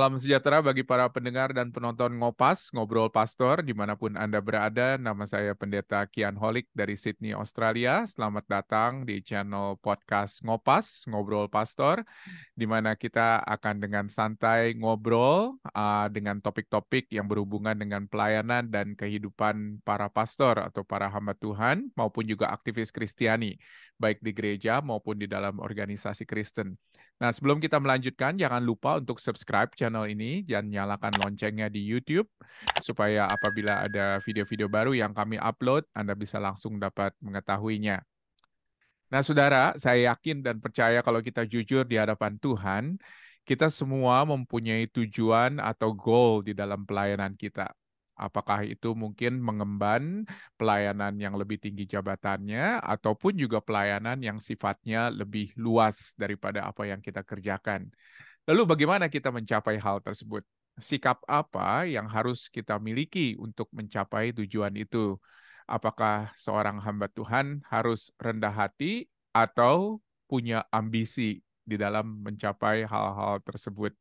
Salam sejahtera bagi para pendengar dan penonton Ngopas, Ngobrol Pastor, dimanapun Anda berada. Nama saya Pendeta Kian Holik dari Sydney, Australia. Selamat datang di channel podcast Ngopas, Ngobrol Pastor, di mana kita akan dengan santai ngobrol uh, dengan topik-topik yang berhubungan dengan pelayanan dan kehidupan para pastor atau para hamba Tuhan, maupun juga aktivis Kristiani, baik di gereja maupun di dalam organisasi Kristen. Nah, sebelum kita melanjutkan, jangan lupa untuk subscribe channel ini dan nyalakan loncengnya di YouTube supaya apabila ada video-video baru yang kami upload, Anda bisa langsung dapat mengetahuinya. Nah, saudara, saya yakin dan percaya kalau kita jujur di hadapan Tuhan, kita semua mempunyai tujuan atau goal di dalam pelayanan kita. Apakah itu mungkin mengemban pelayanan yang lebih tinggi jabatannya ataupun juga pelayanan yang sifatnya lebih luas daripada apa yang kita kerjakan. Lalu bagaimana kita mencapai hal tersebut? Sikap apa yang harus kita miliki untuk mencapai tujuan itu? Apakah seorang hamba Tuhan harus rendah hati atau punya ambisi di dalam mencapai hal-hal tersebut?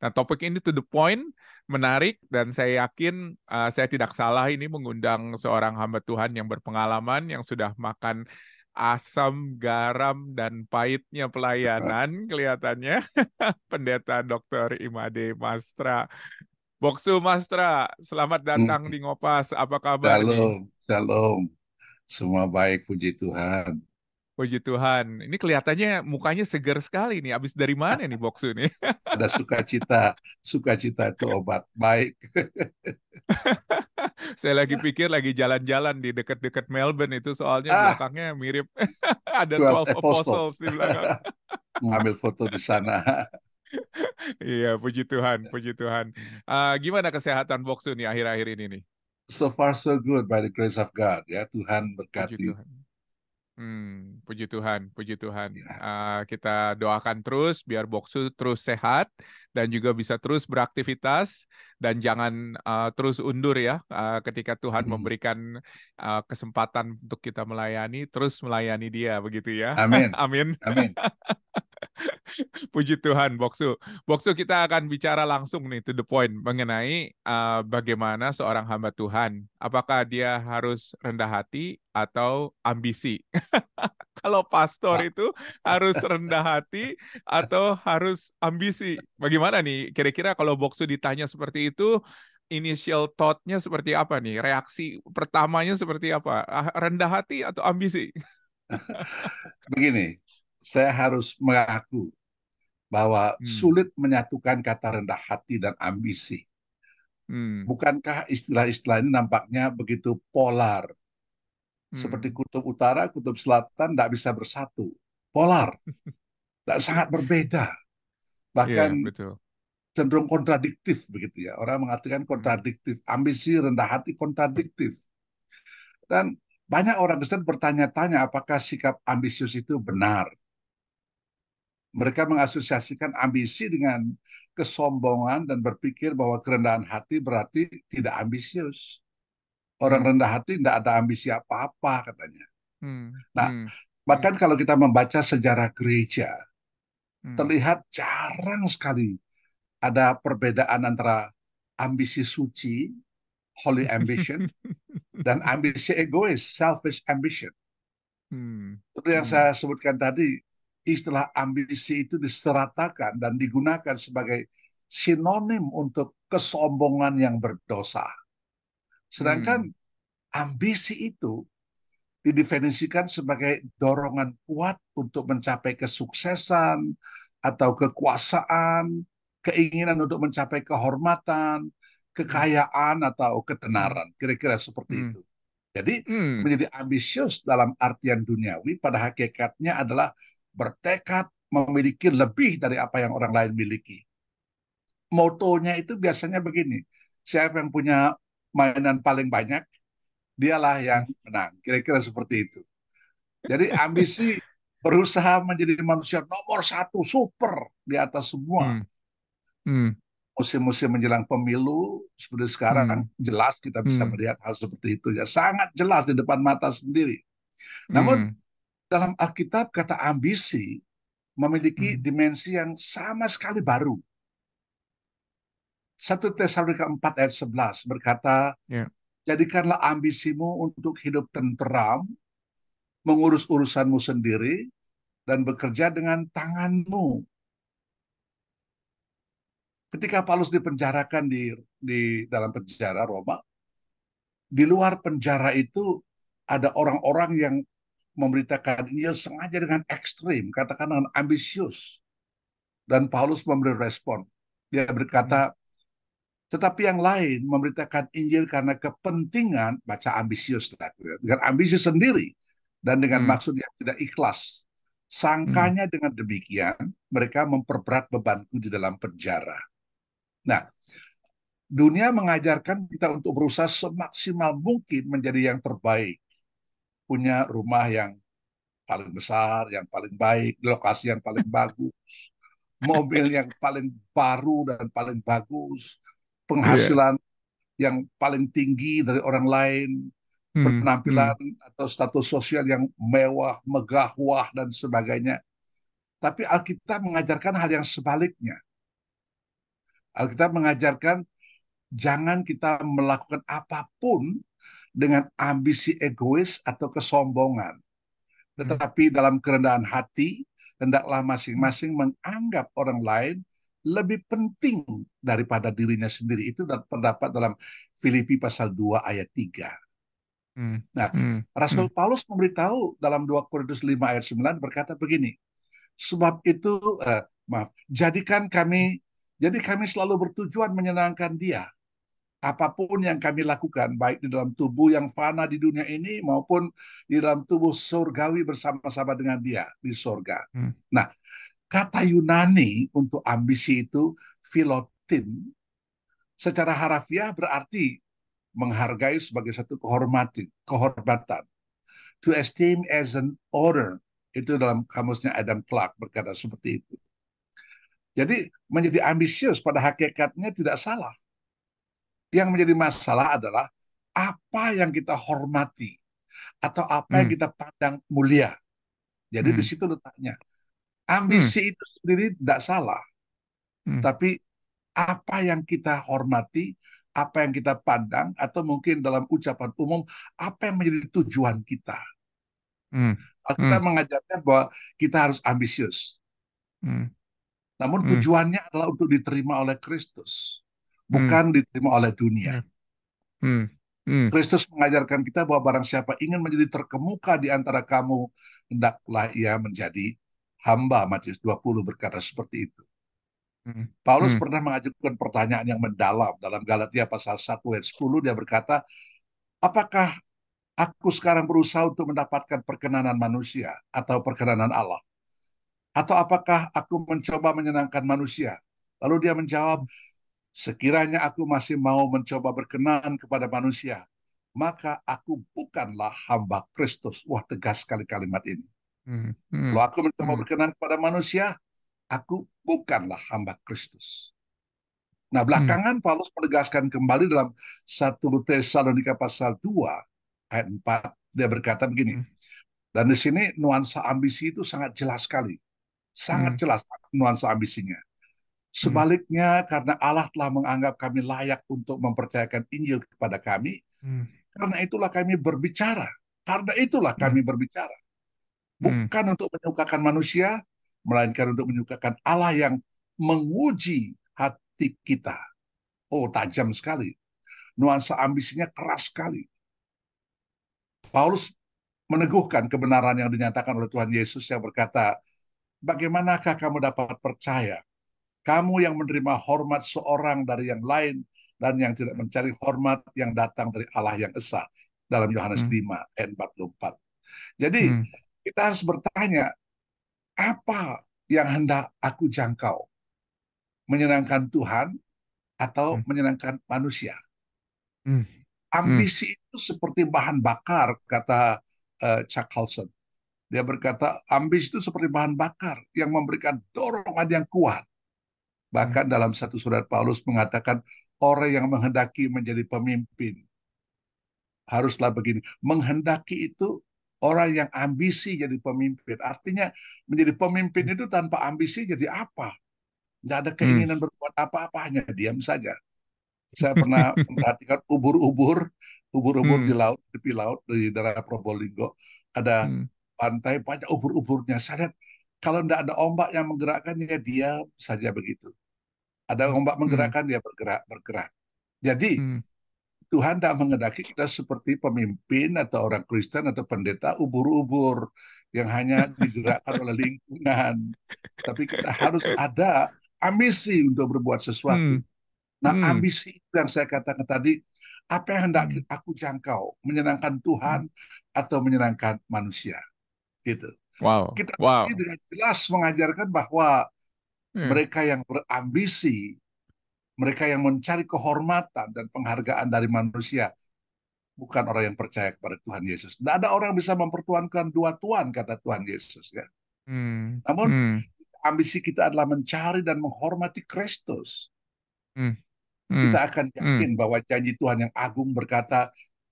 Nah, topik ini to the point, menarik, dan saya yakin uh, saya tidak salah ini mengundang seorang hamba Tuhan yang berpengalaman, yang sudah makan asam, garam, dan pahitnya pelayanan kelihatannya. Pendeta Dr. Imade Mastra. Boksu Mastra, selamat datang hmm. di Ngopas. Apa kabar? Shalom, salam Semua baik, puji Tuhan. Puji Tuhan. Ini kelihatannya mukanya segar sekali nih. Abis dari mana nih Boksu ini? Ada sukacita. Sukacita itu obat baik. Saya lagi pikir lagi jalan-jalan di dekat-dekat Melbourne itu soalnya ah, belakangnya mirip. Ada 12 apostles, apostles di belakang. Mengambil foto di sana. iya, puji Tuhan, puji Tuhan. Uh, gimana kesehatan Boksu nih akhir-akhir ini nih? So far so good by the grace of God ya. Tuhan berkati. Puji Tuhan Hmm, puji Tuhan, puji Tuhan. Uh, kita doakan terus biar Boksu terus sehat dan juga bisa terus beraktivitas dan jangan uh, terus undur ya. Uh, ketika Tuhan hmm. memberikan uh, kesempatan untuk kita melayani, terus melayani Dia begitu ya. Amin. Amin. Amin. Puji Tuhan, Boksu. Boksu kita akan bicara langsung nih to the point mengenai uh, bagaimana seorang hamba Tuhan, apakah dia harus rendah hati atau ambisi. Kalau pastor ah. itu harus rendah hati atau harus ambisi. Bagaimana nih? Kira-kira kalau Boksu ditanya seperti itu, initial thought-nya seperti apa nih? Reaksi pertamanya seperti apa? Ah, rendah hati atau ambisi? Begini, saya harus mengaku bahwa hmm. sulit menyatukan kata rendah hati dan ambisi. Hmm. Bukankah istilah-istilah ini nampaknya begitu polar? Hmm. Seperti kutub utara, kutub selatan tidak bisa bersatu. Polar. Tidak sangat berbeda. Bahkan yeah, betul. cenderung kontradiktif begitu ya. Orang mengatakan hmm. kontradiktif. Ambisi rendah hati kontradiktif. Dan banyak orang Kristen bertanya-tanya apakah sikap ambisius itu benar. Mereka mengasosiasikan ambisi dengan kesombongan dan berpikir bahwa kerendahan hati berarti tidak ambisius. Orang hmm. rendah hati tidak ada ambisi apa-apa katanya. Hmm. Nah, hmm. bahkan hmm. kalau kita membaca sejarah gereja, hmm. terlihat jarang sekali ada perbedaan antara ambisi suci, holy ambition, dan ambisi egois, selfish ambition. Hmm. Seperti yang hmm. saya sebutkan tadi, istilah ambisi itu diseratakan dan digunakan sebagai sinonim untuk kesombongan yang berdosa. Sedangkan hmm. ambisi itu didefinisikan sebagai dorongan kuat untuk mencapai kesuksesan atau kekuasaan, keinginan untuk mencapai kehormatan, kekayaan atau ketenaran, hmm. kira-kira seperti hmm. itu. Jadi hmm. menjadi ambisius dalam artian duniawi pada hakikatnya adalah bertekad memiliki lebih dari apa yang orang lain miliki. Motonya itu biasanya begini, siapa yang punya mainan paling banyak, dialah yang menang. Kira-kira seperti itu. Jadi ambisi berusaha menjadi manusia nomor satu super di atas semua. musim hmm. Musim-musim menjelang pemilu seperti sekarang hmm. jelas kita bisa hmm. melihat hal seperti itu ya sangat jelas di depan mata sendiri. Namun hmm dalam Alkitab kata ambisi memiliki hmm. dimensi yang sama sekali baru. satu Tesalonika 4 ayat 11 berkata, yeah. "Jadikanlah ambisimu untuk hidup tenteram, mengurus urusanmu sendiri dan bekerja dengan tanganmu." Ketika Paulus dipenjarakan di di dalam penjara Roma, di luar penjara itu ada orang-orang yang memberitakan Injil sengaja dengan ekstrim, katakan dengan ambisius. Dan Paulus memberi respon. Dia berkata, hmm. tetapi yang lain memberitakan Injil karena kepentingan, baca ambisius, ya, dengan ambisius sendiri, dan dengan hmm. maksud yang tidak ikhlas. Sangkanya hmm. dengan demikian, mereka memperberat bebanku di dalam penjara. Nah, dunia mengajarkan kita untuk berusaha semaksimal mungkin menjadi yang terbaik punya rumah yang paling besar, yang paling baik, lokasi yang paling bagus, mobil yang paling baru dan paling bagus, iya. penghasilan yeah. yang paling tinggi dari orang lain, hmm. penampilan hmm. atau status sosial yang mewah, megah, wah dan sebagainya. Tapi Alkitab mengajarkan hal yang sebaliknya. Alkitab mengajarkan jangan kita melakukan apapun dengan ambisi egois atau kesombongan. Hmm. Tetapi dalam kerendahan hati, hendaklah masing-masing menganggap orang lain lebih penting daripada dirinya sendiri. Itu terdapat dalam Filipi pasal 2 ayat 3. Hmm. Nah, hmm. Rasul hmm. Paulus memberitahu dalam 2 Korintus 5 ayat 9 berkata begini, sebab itu, eh, maaf, jadikan kami, jadi kami selalu bertujuan menyenangkan dia, apapun yang kami lakukan, baik di dalam tubuh yang fana di dunia ini maupun di dalam tubuh surgawi bersama-sama dengan Dia di surga. Hmm. Nah, kata Yunani untuk ambisi itu filotin secara harafiah berarti menghargai sebagai satu kehormatan, kehormatan. To esteem as an honor itu dalam kamusnya Adam Clark berkata seperti itu. Jadi menjadi ambisius pada hakikatnya tidak salah yang menjadi masalah adalah apa yang kita hormati atau apa hmm. yang kita pandang mulia. Jadi hmm. di situ letaknya. Ambisi hmm. itu sendiri tidak salah. Hmm. Tapi apa yang kita hormati, apa yang kita pandang atau mungkin dalam ucapan umum apa yang menjadi tujuan kita. Hmm. Kita hmm. mengajarkan bahwa kita harus ambisius. Hmm. Namun hmm. tujuannya hmm. adalah untuk diterima oleh Kristus bukan hmm. diterima oleh dunia. Hmm. hmm. Hmm. Kristus mengajarkan kita bahwa barang siapa ingin menjadi terkemuka di antara kamu, hendaklah ia menjadi hamba. Matius 20 berkata seperti itu. Hmm. Paulus hmm. pernah mengajukan pertanyaan yang mendalam dalam Galatia pasal 1 ayat 10 dia berkata, "Apakah aku sekarang berusaha untuk mendapatkan perkenanan manusia atau perkenanan Allah? Atau apakah aku mencoba menyenangkan manusia?" Lalu dia menjawab, Sekiranya aku masih mau mencoba berkenan kepada manusia, maka aku bukanlah hamba Kristus. Wah, tegas sekali kalimat ini. Hmm. Hmm. Kalau aku mencoba hmm. berkenan kepada manusia, aku bukanlah hamba Kristus. Nah, belakangan hmm. Paulus menegaskan kembali dalam 1 Tesalonika pasal 2 ayat 4 dia berkata begini. Hmm. Dan di sini nuansa ambisi itu sangat jelas sekali. Sangat hmm. jelas nuansa ambisinya. Sebaliknya, hmm. karena Allah telah menganggap kami layak untuk mempercayakan Injil kepada kami, hmm. karena itulah kami berbicara. Karena itulah hmm. kami berbicara. Hmm. Bukan hmm. untuk menyukakan manusia, melainkan untuk menyukakan Allah yang menguji hati kita. Oh, tajam sekali. Nuansa ambisinya keras sekali. Paulus meneguhkan kebenaran yang dinyatakan oleh Tuhan Yesus yang berkata, Bagaimanakah kamu dapat percaya kamu yang menerima hormat seorang dari yang lain dan yang tidak mencari hormat yang datang dari Allah yang esa dalam Yohanes hmm. 5 ayat 44. Jadi hmm. kita harus bertanya apa yang hendak aku jangkau? Menyenangkan Tuhan atau hmm. menyenangkan manusia? Hmm. Ambisi hmm. itu seperti bahan bakar kata uh, Chuck Colson. Dia berkata ambisi itu seperti bahan bakar yang memberikan dorongan yang kuat Bahkan dalam satu surat Paulus mengatakan orang yang menghendaki menjadi pemimpin haruslah begini. Menghendaki itu orang yang ambisi jadi pemimpin. Artinya menjadi pemimpin itu tanpa ambisi jadi apa? Tidak ada hmm. keinginan berbuat apa-apa, hanya diam saja. Saya pernah memperhatikan ubur-ubur, ubur-ubur hmm. di laut, tepi laut di daerah Probolinggo. Ada hmm. pantai banyak ubur-uburnya. Saya lihat kalau tidak ada ombak yang menggerakkan, ya diam saja begitu. Ada ombak hmm. menggerakkan, hmm. dia ya bergerak, bergerak. Jadi hmm. Tuhan tidak mengendaki kita seperti pemimpin atau orang Kristen atau pendeta ubur-ubur yang hanya digerakkan oleh lingkungan. Tapi kita harus ada ambisi untuk berbuat sesuatu. Hmm. Nah, hmm. ambisi itu yang saya katakan tadi, apa yang hendak hmm. aku jangkau, menyenangkan Tuhan hmm. atau menyenangkan manusia. Gitu. Wow. Kita wow. dengan jelas mengajarkan bahwa hmm. mereka yang berambisi, mereka yang mencari kehormatan dan penghargaan dari manusia, bukan orang yang percaya kepada Tuhan Yesus. Tidak ada orang yang bisa mempertuankan dua Tuhan, kata Tuhan Yesus. Ya. Hmm. Namun hmm. ambisi kita adalah mencari dan menghormati Kristus. Hmm. Hmm. Kita akan hmm. yakin hmm. bahwa janji Tuhan yang agung berkata,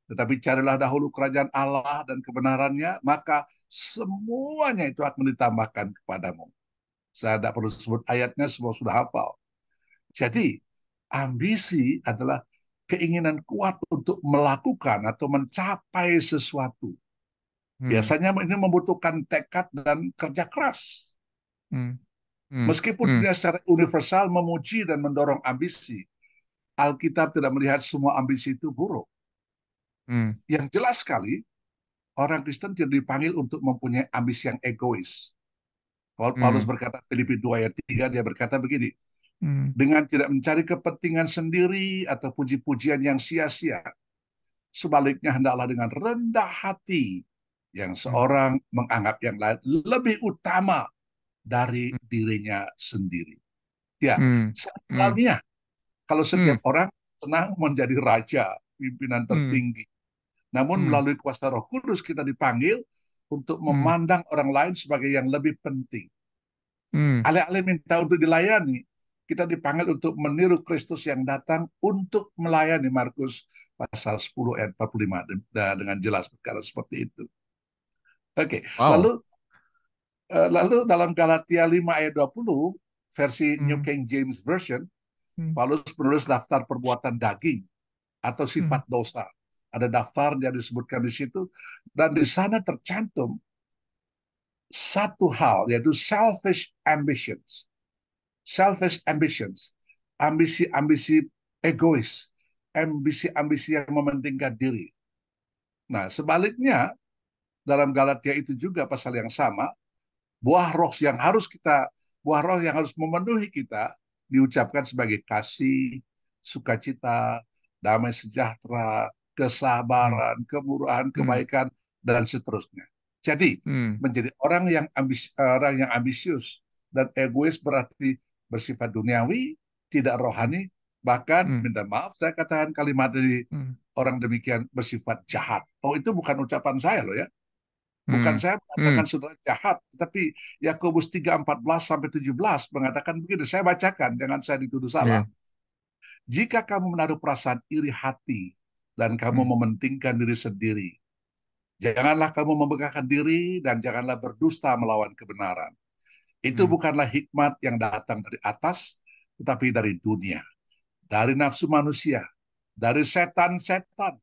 tetapi carilah dahulu kerajaan Allah dan kebenarannya, maka semuanya itu akan ditambahkan kepadamu. Saya tidak perlu sebut ayatnya, semua sudah hafal. Jadi, ambisi adalah keinginan kuat untuk melakukan atau mencapai sesuatu. Hmm. Biasanya ini membutuhkan tekad dan kerja keras. Hmm. Hmm. Meskipun hmm. dunia secara universal memuji dan mendorong ambisi, Alkitab tidak melihat semua ambisi itu buruk. Hmm. Yang jelas sekali orang Kristen tidak dipanggil untuk mempunyai ambisi yang egois. Paul hmm. Paulus berkata Filipi 2 ayat 3 dia berkata begini. Hmm. Dengan tidak mencari kepentingan sendiri atau puji-pujian yang sia-sia. Sebaliknya hendaklah dengan rendah hati yang hmm. seorang hmm. menganggap yang lain lebih utama dari hmm. dirinya sendiri. Ya, hmm. hmm. sebenarnya hmm. kalau setiap hmm. orang senang menjadi raja, pimpinan hmm. tertinggi, hmm namun hmm. melalui kuasa Roh Kudus kita dipanggil untuk hmm. memandang hmm. orang lain sebagai yang lebih penting. Hmm. Alih-alih minta untuk dilayani, kita dipanggil untuk meniru Kristus yang datang untuk melayani Markus pasal 10 ayat 45 dengan jelas perkara seperti itu. Oke, okay. wow. lalu eh, lalu dalam Galatia 5 ayat 20 versi hmm. New King James Version, hmm. Paulus menulis daftar perbuatan daging atau sifat hmm. dosa ada daftar yang disebutkan di situ dan di sana tercantum satu hal yaitu selfish ambitions. Selfish ambitions, ambisi-ambisi egois, ambisi-ambisi yang mementingkan diri. Nah, sebaliknya dalam Galatia itu juga pasal yang sama, buah roh yang harus kita buah roh yang harus memenuhi kita diucapkan sebagai kasih, sukacita, damai sejahtera, kesabaran, kemurahan, hmm. kebaikan hmm. dan seterusnya. Jadi hmm. menjadi orang yang ambis, orang yang ambisius dan egois berarti bersifat duniawi, tidak rohani, bahkan hmm. minta maaf saya katakan kalimat dari hmm. orang demikian bersifat jahat. Oh itu bukan ucapan saya loh ya. Bukan hmm. saya hmm. mengatakan hmm. saudara jahat, tapi Yakobus 3:14 sampai 17 mengatakan begini, saya bacakan jangan saya dituduh salah. Yeah. Jika kamu menaruh perasaan iri hati dan kamu hmm. mementingkan diri sendiri. Janganlah kamu membekahkan diri dan janganlah berdusta melawan kebenaran. Itu hmm. bukanlah hikmat yang datang dari atas, tetapi dari dunia, dari nafsu manusia, dari setan-setan.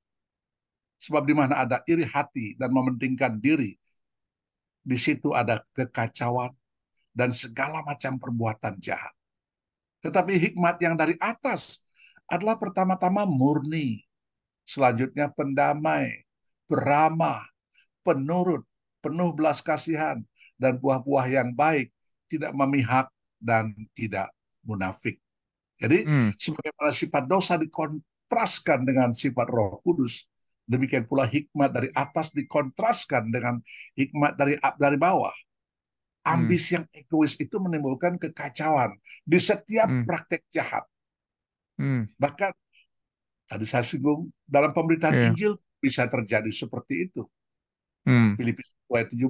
Sebab di mana ada iri hati dan mementingkan diri, di situ ada kekacauan dan segala macam perbuatan jahat. Tetapi hikmat yang dari atas adalah pertama-tama murni, Selanjutnya pendamai, beramah, penurut, penuh belas kasihan, dan buah-buah yang baik, tidak memihak dan tidak munafik. Jadi hmm. sebagaimana sifat dosa dikontraskan dengan sifat roh kudus, demikian pula hikmat dari atas dikontraskan dengan hikmat dari dari bawah. Hmm. ambis hmm. yang egois itu menimbulkan kekacauan di setiap hmm. praktek jahat. Hmm. Bahkan Tadi saya singgung dalam pemberitaan yeah. Injil bisa terjadi seperti itu. Hmm. Filipi ayat 17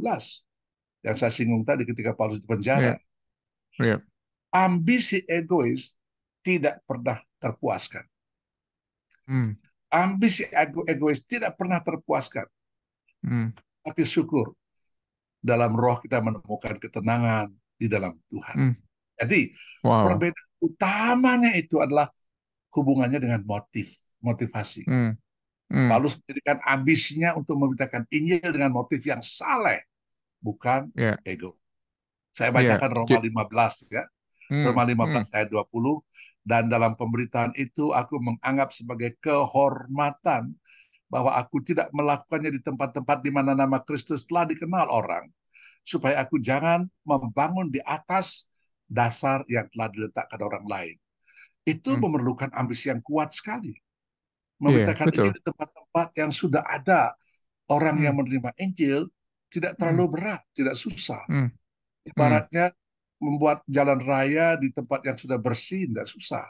yang saya singgung tadi ketika Paulus di penjara. Yeah. Yeah. Ambisi egois tidak pernah terpuaskan. Hmm. Ambisi ego egois tidak pernah terpuaskan. Hmm. Tapi syukur dalam roh kita menemukan ketenangan di dalam Tuhan. Hmm. Jadi wow. perbedaan utamanya itu adalah hubungannya dengan motif motivasi. Hmm. Hmm. Paulus menjadikan ambisinya untuk memberitakan Injil dengan motif yang saleh, bukan yeah. ego. Saya bacakan yeah. Roma 15 ya. Hmm. Roma 15 hmm. ayat 20 dan dalam pemberitaan itu aku menganggap sebagai kehormatan bahwa aku tidak melakukannya di tempat-tempat di mana nama Kristus telah dikenal orang supaya aku jangan membangun di atas dasar yang telah diletakkan orang lain. Itu hmm. memerlukan ambisi yang kuat sekali. Iya, memberitakan yeah, Injil di tempat-tempat yang sudah ada orang hmm. yang menerima Injil tidak hmm. terlalu hmm. berat, tidak susah. Hmm. hmm. Ibaratnya membuat jalan raya di tempat yang sudah bersih tidak susah.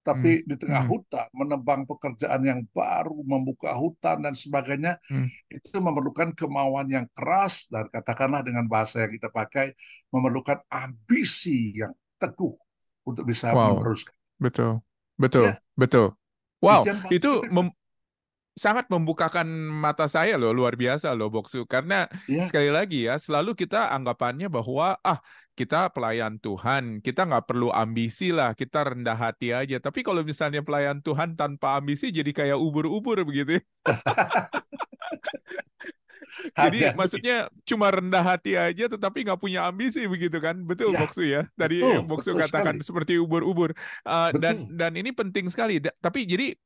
Tapi hmm. di tengah hmm. hutan menebang pekerjaan yang baru, membuka hutan dan sebagainya hmm. itu memerlukan kemauan yang keras dan katakanlah dengan bahasa yang kita pakai memerlukan ambisi yang teguh untuk bisa wow. meneruskan. Betul. Betul, ya. betul. Wow, itu mem sangat membukakan mata saya loh, luar biasa loh Boksu. Karena yeah. sekali lagi ya, selalu kita anggapannya bahwa ah kita pelayan Tuhan, kita nggak perlu ambisi lah, kita rendah hati aja. Tapi kalau misalnya pelayan Tuhan tanpa ambisi jadi kayak ubur-ubur begitu. Ya. Jadi maksudnya cuma rendah hati aja tetapi nggak punya ambisi begitu kan? Betul ya, Boksu ya. Tadi Boksu katakan sekali. seperti ubur-ubur. Uh, dan dan ini penting sekali. Da, tapi jadi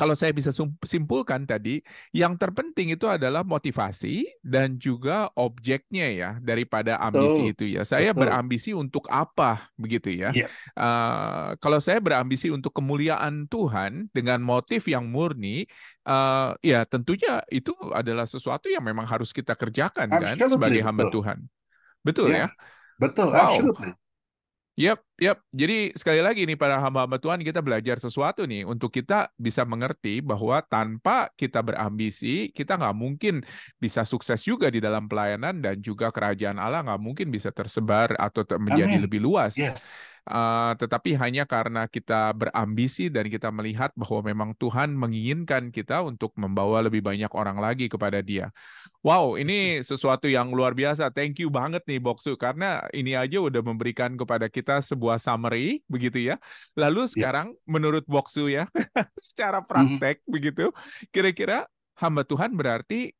kalau saya bisa simpulkan tadi, yang terpenting itu adalah motivasi dan juga objeknya ya daripada ambisi oh. itu ya. Saya Betul. berambisi untuk apa begitu ya? Yeah. Iya. Uh, kalau saya berambisi untuk kemuliaan Tuhan dengan motif yang murni, uh, ya tentunya itu adalah sesuatu yang memang harus kita kerjakan absolutely. kan sebagai hamba Tuhan. Betul yeah. ya? Betul, wow. absolutely. Yap, yap. Jadi sekali lagi nih para hamba-hamba Tuhan kita belajar sesuatu nih untuk kita bisa mengerti bahwa tanpa kita berambisi kita nggak mungkin bisa sukses juga di dalam pelayanan dan juga kerajaan Allah nggak mungkin bisa tersebar atau menjadi Amen. lebih luas. Yes. Eh, tetapi hanya karena kita berambisi dan kita melihat bahwa memang Tuhan menginginkan kita untuk membawa lebih banyak orang lagi kepada Dia. Wow, ini sesuatu yang luar biasa. Thank you banget nih Boksu karena ini aja udah memberikan kepada kita sebuah summary begitu ya. Lalu ya. sekarang yeah. menurut Boksu ya, secara mm-hmm. praktek mm -hmm. begitu, kira-kira hamba Tuhan berarti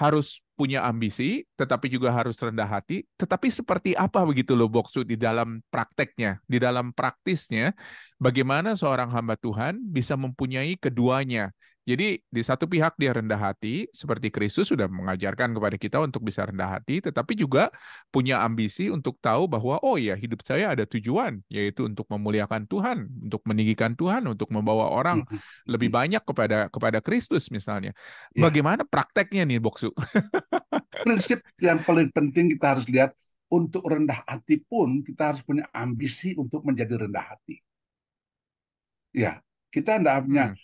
harus punya ambisi, tetapi juga harus rendah hati. Tetapi seperti apa begitu loh Boksu di dalam prakteknya, di dalam praktisnya, bagaimana seorang hamba Tuhan bisa mempunyai keduanya, jadi di satu pihak dia rendah hati, seperti Kristus sudah mengajarkan kepada kita untuk bisa rendah hati, tetapi juga punya ambisi untuk tahu bahwa oh ya hidup saya ada tujuan, yaitu untuk memuliakan Tuhan, untuk meninggikan Tuhan, untuk membawa orang lebih banyak kepada kepada Kristus misalnya. Iya. Bagaimana prakteknya nih Boksu? Prinsip yang paling penting kita harus lihat untuk rendah hati pun kita harus punya ambisi untuk menjadi rendah hati. Ya, kita tidak punya hmm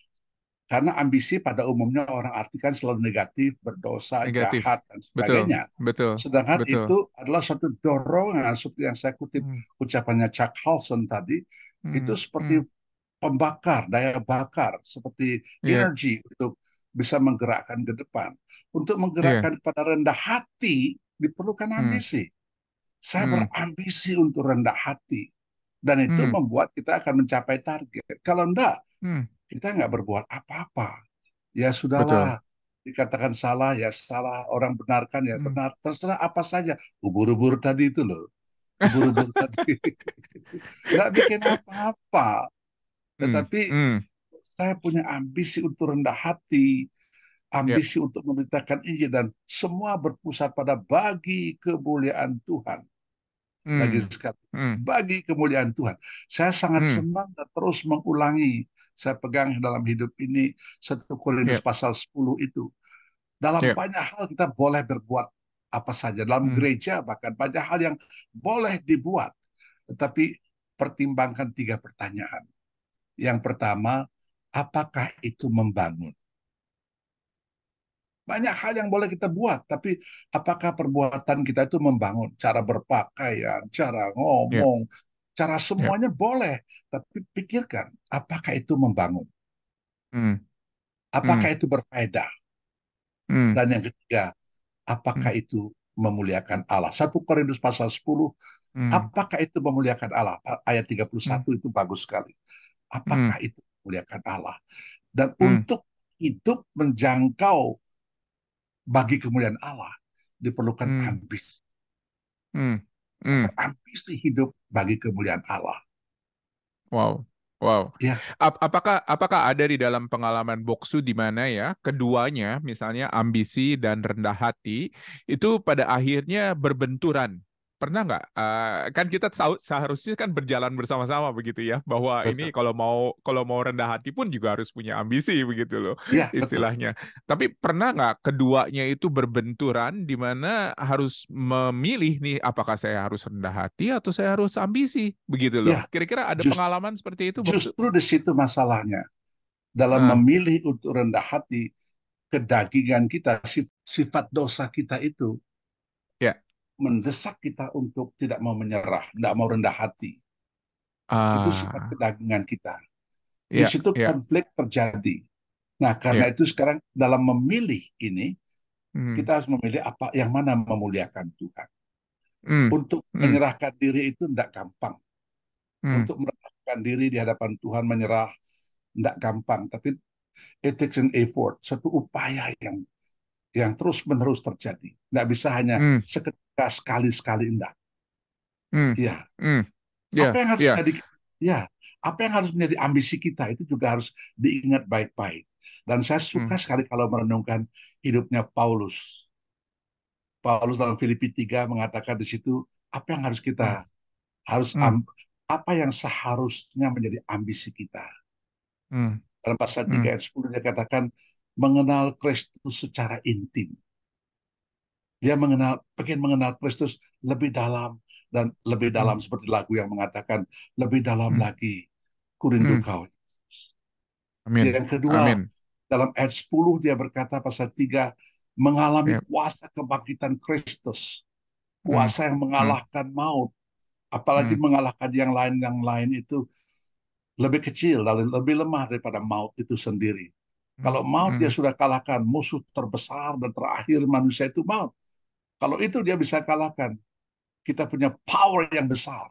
karena ambisi pada umumnya orang artikan selalu negatif, berdosa, negatif. jahat dan sebagainya. Betul. Betul. Sedangkan Betul. itu adalah satu dorongan seperti yang saya kutip hmm. ucapannya Chuck Halson tadi, hmm. itu hmm. seperti hmm. pembakar, daya bakar, seperti yeah. energi untuk bisa menggerakkan ke depan. Untuk menggerakkan yeah. pada rendah hati diperlukan hmm. ambisi. Hmm. Saya hmm. berambisi untuk rendah hati dan itu hmm. membuat kita akan mencapai target. Kalau enggak, hmm kita nggak berbuat apa-apa. Ya sudahlah, Betul. dikatakan salah ya salah, orang benarkan ya hmm. benar, terserah apa saja. Ubur-ubur tadi itu loh, ubur-ubur tadi nggak bikin apa-apa. Hmm, Tetapi hmm. Hmm. saya punya ambisi untuk rendah hati, ambisi yeah. untuk memberitakan Injil dan semua berpusat pada bagi kemuliaan Tuhan hmm. bagi sekat, hmm. bagi kemuliaan Tuhan. Saya sangat hmm. senang dan terus mengulangi saya pegang dalam hidup ini satu Korintus yeah. pasal 10 itu. Dalam yeah. banyak hal kita boleh berbuat apa saja dalam hmm. gereja bahkan banyak hal yang boleh dibuat. Tetapi pertimbangkan tiga pertanyaan. Yang pertama, apakah itu membangun? Banyak hal yang boleh kita buat, tapi apakah perbuatan kita itu membangun cara berpakaian, cara ya. ngomong, yeah. cara ya. semuanya yeah. boleh, tapi pikirkan apakah itu membangun, mm. apakah mm. itu berfaedah, mm. dan yang ketiga apakah mm. itu memuliakan Allah. satu Korintus pasal 10, mm. apakah itu memuliakan Allah? Ayat 31 mm. itu bagus sekali. Hmm. Apakah mm. itu memuliakan Allah? Dan mm. untuk hidup menjangkau bagi kemuliaan Allah diperlukan hmm. ambisi. Hmm. Hmm. hidup bagi kemuliaan Allah. Wow. Wow. Ya. Ap apakah apakah ada di dalam pengalaman Boksu di mana ya keduanya misalnya ambisi dan rendah hati itu pada akhirnya berbenturan pernah nggak uh, kan kita seharusnya kan berjalan bersama-sama begitu ya bahwa betul. ini kalau mau kalau mau rendah hati pun juga harus punya ambisi begitu loh ya, istilahnya betul. tapi pernah nggak keduanya itu berbenturan di mana harus memilih nih apakah saya harus rendah hati atau saya harus ambisi begitu loh iya, kira-kira ya, ada just, pengalaman seperti itu justru di situ masalahnya dalam hmm. memilih untuk rendah hati kedagingan kita sifat dosa kita itu ya mendesak kita untuk tidak mau menyerah, tidak mau rendah hati. Ah. Itu sifat kedagingan kita. Di yeah, situ yeah. konflik terjadi. Nah, karena yeah. itu sekarang dalam memilih ini, mm. kita harus memilih apa yang mana memuliakan Tuhan. Mm. Untuk mm. menyerahkan diri itu tidak gampang. Mm. Untuk menyerahkan diri di hadapan Tuhan menyerah tidak gampang, tapi it takes an effort, satu upaya yang yang terus-menerus terjadi. Tidak bisa hanya mm. seketika sekali-sekali enggak. Mm. Ya. Mm. Yeah. Apa iya, yang harus yeah. menjadi ya, apa yang harus menjadi ambisi kita itu juga harus diingat baik-baik. Dan saya hmm. suka mm. sekali kalau merenungkan hidupnya Paulus. Paulus dalam Filipi 3 mengatakan di situ apa yang harus kita mm. harus mm. apa yang seharusnya menjadi ambisi kita. Mm. Dalam pasal 3 hmm. ayat 10 dia katakan mengenal Kristus secara intim. Dia mengenal, pengen mengenal Kristus lebih dalam dan lebih hmm. dalam hmm. seperti lagu yang mengatakan lebih dalam hmm. lagi. Kurindu hmm. kau. Amin. Yang kedua, Amin. dalam ayat 10 dia berkata pasal 3 mengalami yep. Ya. kuasa kebangkitan Kristus. Hmm. Kuasa hmm. yang mengalahkan hmm. maut. Apalagi hmm. mengalahkan yang lain yang lain itu lebih kecil, lebih lemah daripada maut itu sendiri. Kalau hmm, maut hmm. dia sudah kalahkan musuh terbesar dan terakhir manusia itu maut. Kalau itu dia bisa kalahkan, kita punya power yang besar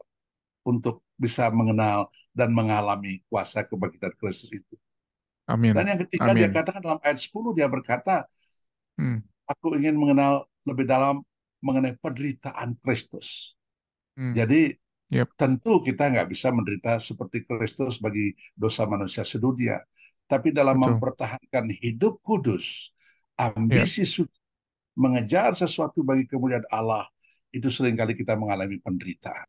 untuk bisa mengenal dan mengalami kuasa kebangkitan Kristus itu. Amin. Dan yang ketiga Amin. dia katakan dalam ayat 10 dia berkata, hmm. aku ingin mengenal lebih dalam mengenai penderitaan Kristus. Hmm. Jadi yep. tentu kita nggak bisa menderita seperti Kristus bagi dosa manusia sedunia tapi dalam Betul. mempertahankan hidup kudus, ambisi ya. suci, mengejar sesuatu bagi kemuliaan Allah, itu seringkali kita mengalami penderitaan.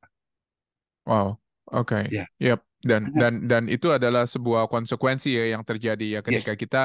Wow, oke. Okay. Ya. Yep. Dan nah. dan dan itu adalah sebuah konsekuensi ya yang terjadi ya ketika yes. kita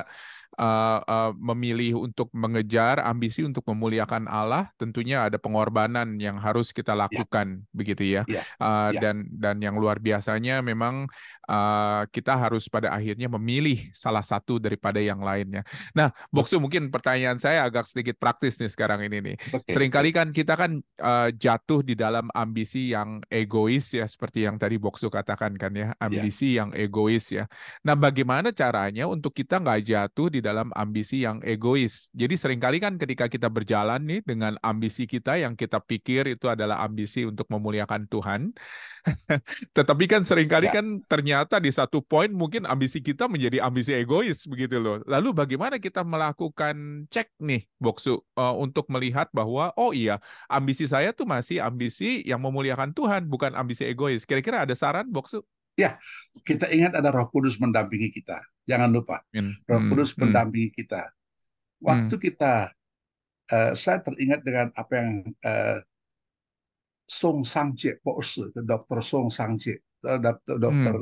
uh, uh, memilih untuk mengejar ambisi untuk memuliakan Allah, tentunya ada pengorbanan yang harus kita ya. lakukan, yeah. begitu ya. Yeah. Ya. Uh, yeah. Dan dan yang luar biasanya memang uh, kita harus pada akhirnya memilih salah satu daripada yang lainnya. Nah, ya. Boksu mungkin pertanyaan saya agak sedikit praktis nih sekarang ini nih. Okay. Seringkali kan kita kan uh, jatuh di dalam ambisi yang egois ya, seperti yang tadi Boksu katakan kan ya, ambisi yeah. yang egois ya. Nah, bagaimana caranya untuk kita nggak jatuh di dalam ambisi yang egois. Jadi seringkali kan ketika kita berjalan nih dengan ambisi kita yang kita pikir itu adalah ambisi untuk memuliakan Tuhan. Tetapi kan seringkali ya. kan ternyata di satu poin mungkin ambisi kita menjadi ambisi egois begitu loh. Lalu bagaimana kita melakukan cek nih Boksu uh, untuk melihat bahwa oh iya ambisi saya tuh masih ambisi yang memuliakan Tuhan bukan ambisi egois. Kira-kira ada saran Boksu? Ya, kita ingat ada Roh Kudus mendampingi kita. Jangan lupa, Roh hmm, Kudus hmm. mendampingi kita. Waktu hmm. kita, uh, saya teringat dengan apa yang uh, Song Sangce, Porsche, dokter Song Sangce, eh, dokter, dokter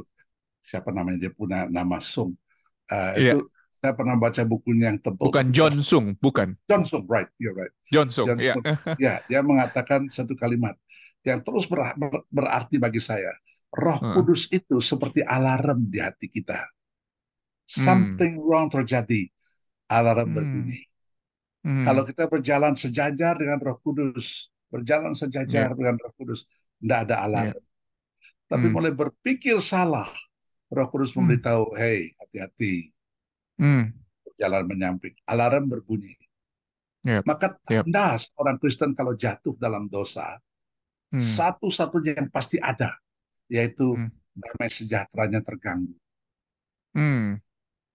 siapa namanya dia punya nama Song. Uh, yeah. Itu saya pernah baca bukunya yang tebal. Bukan John Sung, bukan. John Sung, right, you're right. John Sung, John iya. Sung. Yeah. ya, dia mengatakan satu kalimat yang terus ber, ber, berarti bagi saya. Roh hmm. Kudus itu seperti alarm di hati kita. Hmm. something hmm. wrong terjadi alarm hmm. berbunyi. Hmm. Kalau kita berjalan sejajar dengan Roh Kudus, berjalan sejajar yeah. dengan Roh Kudus, tidak ada alarm. Yeah. Tapi hmm. mulai berpikir salah, Roh Kudus hmm. memberitahu, hey, hati-hati, hmm. berjalan menyamping, alarm berbunyi. Yep. Maka tanda yep. orang Kristen kalau jatuh dalam dosa, hmm. satu-satunya yang pasti ada, yaitu hmm. damai sejahteranya terganggu. Hmm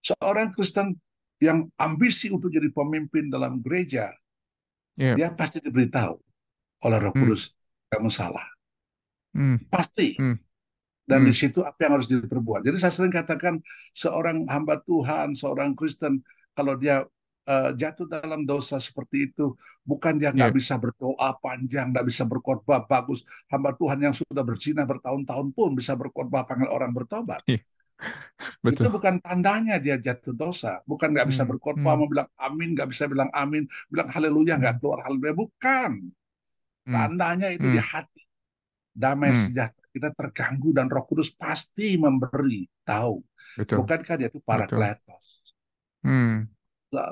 seorang Kristen yang ambisi untuk jadi pemimpin dalam gereja, yeah. dia pasti diberitahu oleh Roh hmm. Kudus mm. kamu salah. Mm. Pasti. Mm. Dan mm. di situ apa yang harus diperbuat. Jadi saya sering katakan seorang hamba Tuhan, seorang Kristen kalau dia uh, jatuh dalam dosa seperti itu, bukan dia nggak yeah. bisa berdoa panjang, nggak bisa berkorban bagus. Hamba Tuhan yang sudah berzina bertahun-tahun pun bisa berkorban panggil orang bertobat. Yeah. Betul. Itu bukan tandanya dia jatuh dosa. Bukan nggak bisa hmm. berkhotbah, hmm. bilang amin, nggak bisa bilang amin, bilang haleluya, nggak hmm. keluar haleluya. Bukan. Hmm. Tandanya itu hmm. di hati. Damai hmm. sejahtera kita terganggu dan Roh Kudus pasti memberi tahu. Betul. Bukankah dia itu kletos. Hmm.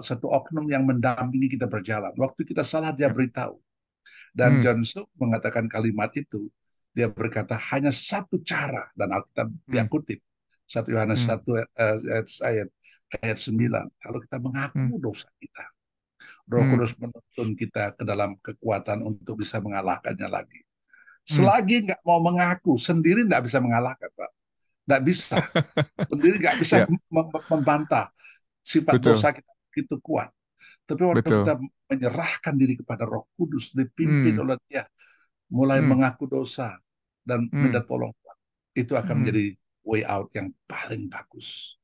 Satu oknum yang mendampingi kita berjalan. Waktu kita salah dia ya. beritahu. Dan hmm. John Suk mengatakan kalimat itu. Dia berkata hanya satu cara dan Alkitab hmm. kutip 1 Yohanes hmm. 1 eh, ayat, ayat ayat 9. Kalau kita mengaku hmm. dosa kita, Roh hmm. Kudus menuntun kita ke dalam kekuatan untuk bisa mengalahkannya lagi. Hmm. Selagi nggak hmm. mau mengaku sendiri nggak bisa mengalahkan, Pak. Nggak bisa. sendiri nggak bisa yeah. Ya. membantah sifat Betul. dosa kita begitu kuat. Tapi waktu Betul. kita menyerahkan diri kepada Roh Kudus, dipimpin hmm. oleh Dia, mulai hmm. mengaku dosa dan hmm. minta tolong, itu akan hmm. menjadi way out yang paling bagus.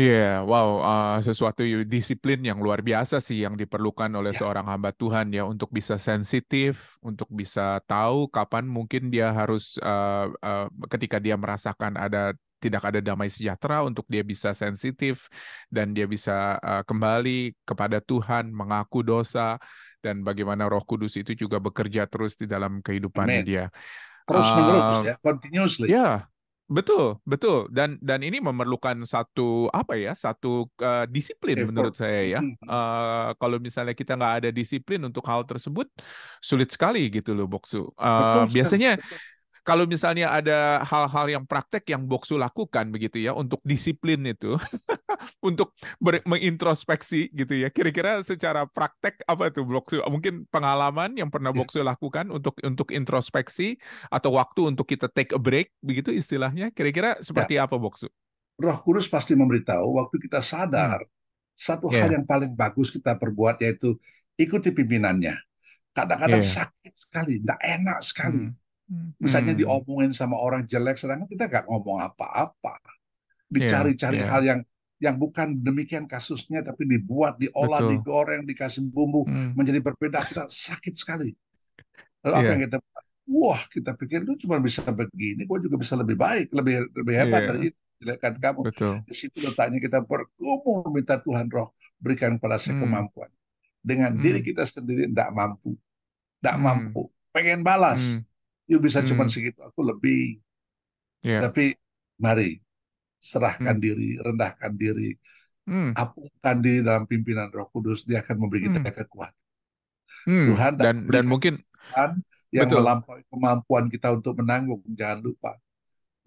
Iya, yeah, wow, uh, sesuatu disiplin yang luar biasa sih yang diperlukan oleh yeah. seorang hamba Tuhan ya untuk bisa sensitif, untuk bisa tahu kapan mungkin dia harus uh, uh, ketika dia merasakan ada tidak ada damai sejahtera untuk dia bisa sensitif dan dia bisa uh, kembali kepada Tuhan, mengaku dosa dan bagaimana Roh Kudus itu juga bekerja terus di dalam kehidupannya dia. Terus menerus uh, ya, continuously. Ya, yeah Betul, betul. Dan dan ini memerlukan satu apa ya, satu uh, disiplin Effort. menurut saya ya. Uh, kalau misalnya kita nggak ada disiplin untuk hal tersebut, sulit sekali gitu loh Boksu. Uh, biasanya betul kalau misalnya ada hal-hal yang praktek yang Boksu lakukan begitu ya untuk disiplin itu, untuk ber- mengintrospeksi gitu ya. Kira-kira secara praktek apa itu Boksu? Mungkin pengalaman yang pernah iya. Boksu lakukan untuk untuk introspeksi atau waktu untuk kita take a break begitu istilahnya. Kira-kira seperti ya. apa Boksu? Roh Kudus pasti memberitahu waktu kita sadar hmm. satu yeah. hal yang paling bagus kita perbuat yaitu ikuti pimpinannya. Kadang-kadang yeah. sakit sekali, tidak enak sekali. Hmm Hmm. Misalnya hmm. diomongin sama orang jelek, sedangkan kita nggak ngomong apa-apa. Iya, Dicari-cari yeah, yeah. hal yang yang bukan demikian kasusnya, tapi dibuat, diolah, Betul. digoreng, dikasih bumbu hmm. menjadi berbeda. Kita sakit sekali. Lalu yeah. apa iya. yang kita wah kita pikir itu cuma bisa begini, gue juga bisa lebih baik, lebih lebih iya. hebat yeah. dari itu jelekan kamu. Betul. Di situ letaknya kita bergumul minta Tuhan Roh berikan pada saya hmm. kemampuan. Dengan hmm. diri kita sendiri tidak mampu, tidak hmm. mampu, pengen balas, hmm. You ya bisa hmm. cuma segitu, aku lebih. Yeah. Tapi mari serahkan hmm. diri, rendahkan diri, hmm. apungkan diri dalam pimpinan Roh Kudus, Dia akan memberi kita hmm. kekuatan. Hmm. Tuhan dan dan mungkin Tuhan yang Betul. melampaui kemampuan kita untuk menanggung, jangan lupa.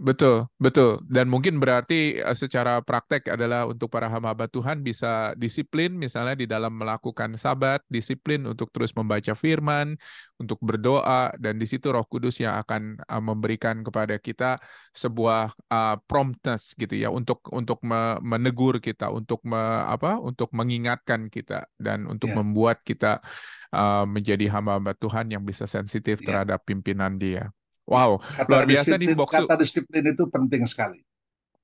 Betul, betul. Dan mungkin berarti eh, secara praktek adalah untuk para hamba Tuhan bisa disiplin misalnya di dalam melakukan sabat, disiplin untuk terus membaca firman, untuk berdoa, dan di situ roh kudus yang akan eh, memberikan kepada kita sebuah uh, promptness gitu ya untuk untuk menegur kita, untuk me, apa, untuk mengingatkan kita dan untuk yeah. membuat kita uh, menjadi hamba-hamba Tuhan yang bisa sensitif yeah. terhadap pimpinan dia. Wow, kata luar biasa di box kata disiplin itu penting sekali.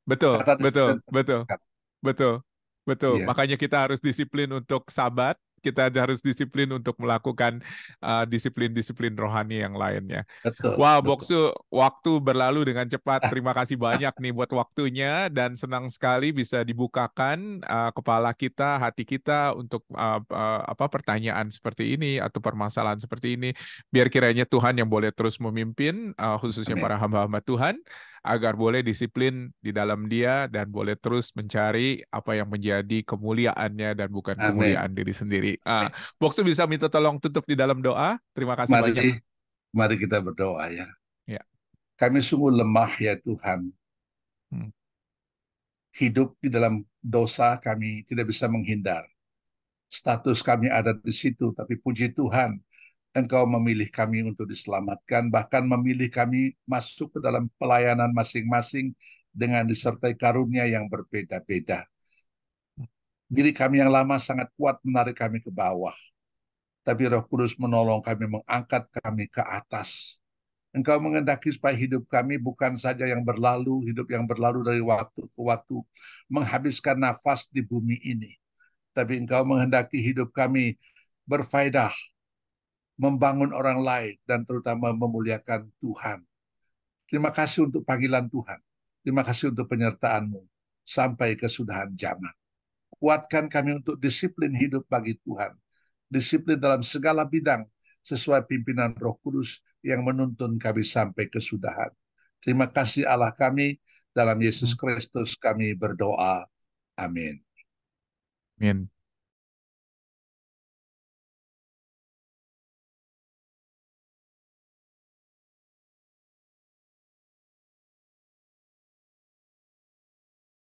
Betul, betul, betul, betul, betul, betul. Yeah. Makanya kita harus disiplin untuk sabat, kita harus disiplin untuk melakukan disiplin eh, disiplin-disiplin rohani yang lainnya. Betul, Wah, wow, Boksu, waktu berlalu dengan cepat. Terima kasih banyak nih buat waktunya dan senang sekali bisa dibukakan uh, kepala kita, hati kita untuk uh, uh, apa pertanyaan seperti ini atau permasalahan seperti ini. Biar kiranya Tuhan yang boleh terus memimpin uh, khususnya Amin. para hamba-hamba Tuhan agar boleh disiplin di dalam dia dan boleh terus mencari apa yang menjadi kemuliaannya dan bukan Amin. kemuliaan diri sendiri. Uh, ah, Boksu bisa minta tolong tutup di dalam doa. Terima kasih mari, banyak. Mari kita berdoa ya. ya. Kami sungguh lemah ya Tuhan. Hmm. Hidup di dalam dosa kami tidak bisa menghindar. Status kami ada di situ, tapi puji Tuhan Engkau memilih kami untuk diselamatkan, bahkan memilih kami masuk ke dalam pelayanan masing-masing dengan disertai karunia yang berbeda-beda. Diri kami yang lama sangat kuat menarik kami ke bawah. Tapi roh kudus menolong kami, mengangkat kami ke atas. Engkau mengendaki supaya hidup kami bukan saja yang berlalu, hidup yang berlalu dari waktu ke waktu, menghabiskan nafas di bumi ini. Tapi engkau menghendaki hidup kami berfaedah, membangun orang lain, dan terutama memuliakan Tuhan. Terima kasih untuk panggilan Tuhan. Terima kasih untuk penyertaanmu sampai kesudahan zaman. Kuatkan kami untuk disiplin hidup bagi Tuhan. Disiplin dalam segala bidang sesuai pimpinan roh kudus yang menuntun kami sampai kesudahan. Terima kasih Allah kami. Dalam Yesus hmm. Kristus kami berdoa. Amin. Amin.